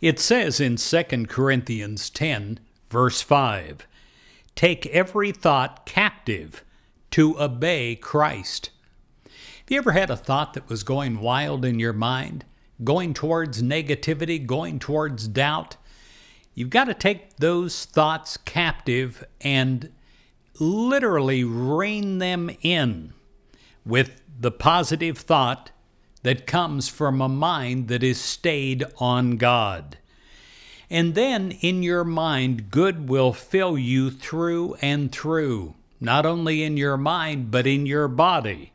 It says in 2 Corinthians 10, verse 5, Take every thought captive to obey Christ. Have you ever had a thought that was going wild in your mind, going towards negativity, going towards doubt? You've got to take those thoughts captive and literally rein them in with the positive thought that comes from a mind that is stayed on God. And then in your mind, good will fill you through and through, not only in your mind, but in your body.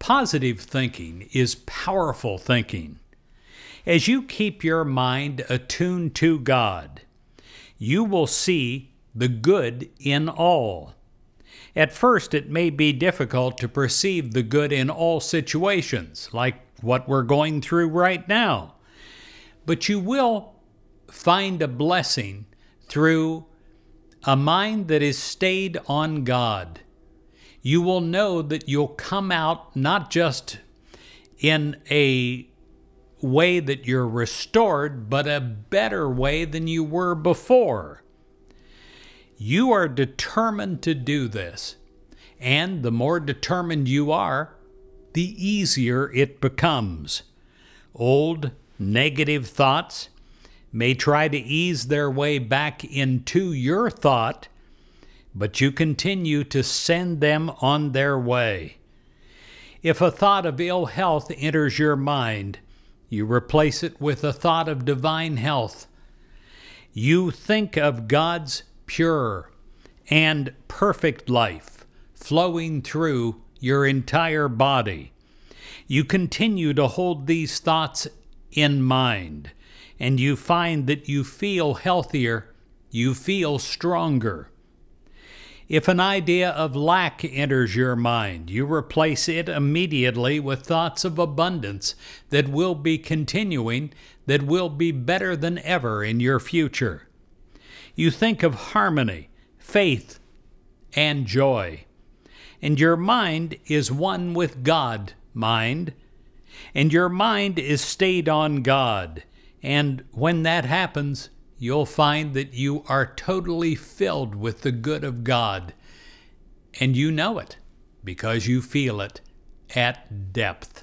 Positive thinking is powerful thinking. As you keep your mind attuned to God, you will see the good in all. At first, it may be difficult to perceive the good in all situations, like what we're going through right now. But you will find a blessing through a mind that is stayed on God. You will know that you'll come out not just in a way that you're restored, but a better way than you were before. You are determined to do this. And the more determined you are, the easier it becomes. Old negative thoughts may try to ease their way back into your thought, but you continue to send them on their way. If a thought of ill health enters your mind, you replace it with a thought of divine health. You think of God's pure, and perfect life flowing through your entire body. You continue to hold these thoughts in mind, and you find that you feel healthier, you feel stronger. If an idea of lack enters your mind, you replace it immediately with thoughts of abundance that will be continuing, that will be better than ever in your future. You think of harmony, faith, and joy. And your mind is one with God, mind. And your mind is stayed on God. And when that happens, you'll find that you are totally filled with the good of God. And you know it because you feel it at depth.